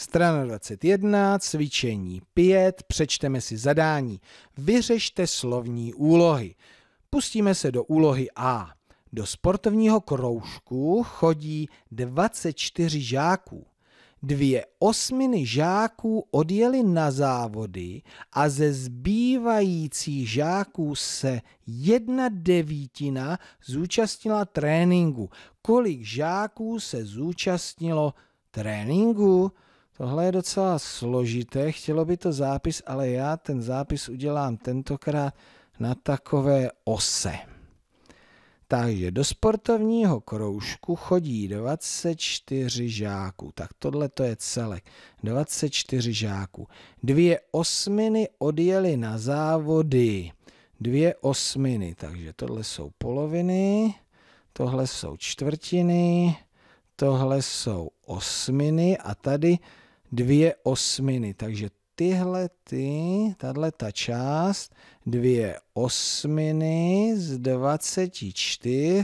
Strana 21, cvičení 5, přečteme si zadání. Vyřešte slovní úlohy. Pustíme se do úlohy A. Do sportovního kroužku chodí 24 žáků. Dvě osminy žáků odjeli na závody a ze zbývajících žáků se jedna devítina zúčastnila tréninku. Kolik žáků se zúčastnilo tréninku? Tohle je docela složité, chtělo by to zápis, ale já ten zápis udělám tentokrát na takové ose. Takže do sportovního kroužku chodí 24 žáků. Tak tohle to je celek. 24 žáků. Dvě osminy odjeli na závody. Dvě osminy, takže tohle jsou poloviny, tohle jsou čtvrtiny, tohle jsou osminy a tady dvě osminy. Takže tyhle ty, tahle ta část, dvě osminy z 24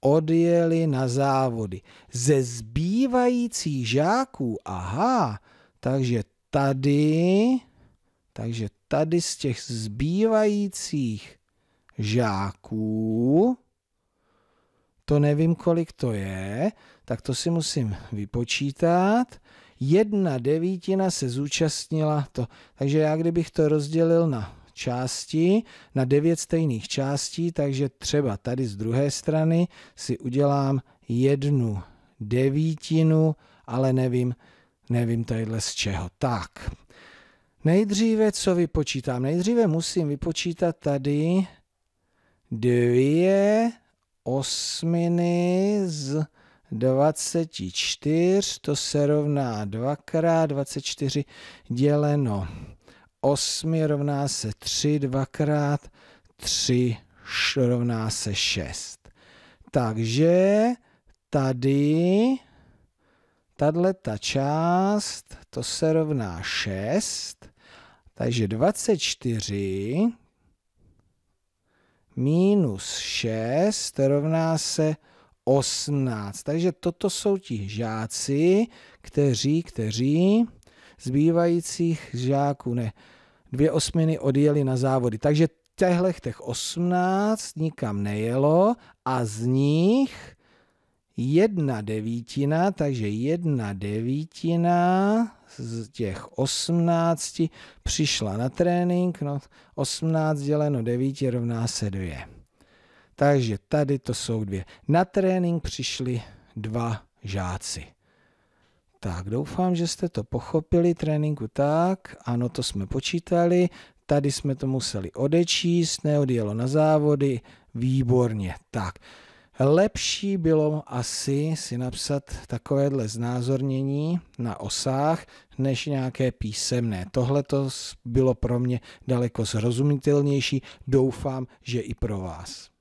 odjeli na závody. Ze zbývajících žáků, aha, takže tady, takže tady z těch zbývajících žáků, to nevím, kolik to je, tak to si musím vypočítat jedna devítina se zúčastnila to. Takže já kdybych to rozdělil na části, na devět stejných částí, takže třeba tady z druhé strany si udělám jednu devítinu, ale nevím, nevím tadyhle z čeho. Tak, nejdříve co vypočítám? Nejdříve musím vypočítat tady dvě osminy z 24, to se rovná 2 x 24 děleno 8 rovná se 3, 2 x 3 rovná se 6. Takže tady tahle ta část, to se rovná 6, takže 24 minus 6 rovná se 6. 18. Takže toto jsou ti žáci, kteří, kteří zbývajících žáků, ne, dvě osminy odjeli na závody. Takže těchto těch 18 nikam nejelo a z nich jedna devítina, takže jedna devítina z těch 18 přišla na trénink, no 18 děleno 9 rovná se 2. Takže tady to jsou dvě. Na trénink přišli dva žáci. Tak, doufám, že jste to pochopili, tréninku tak, ano, to jsme počítali, tady jsme to museli odečíst, neodjelo na závody, výborně, tak. Lepší bylo asi si napsat takovéhle znázornění na osách, než nějaké písemné. Tohle to bylo pro mě daleko zrozumitelnější, doufám, že i pro vás.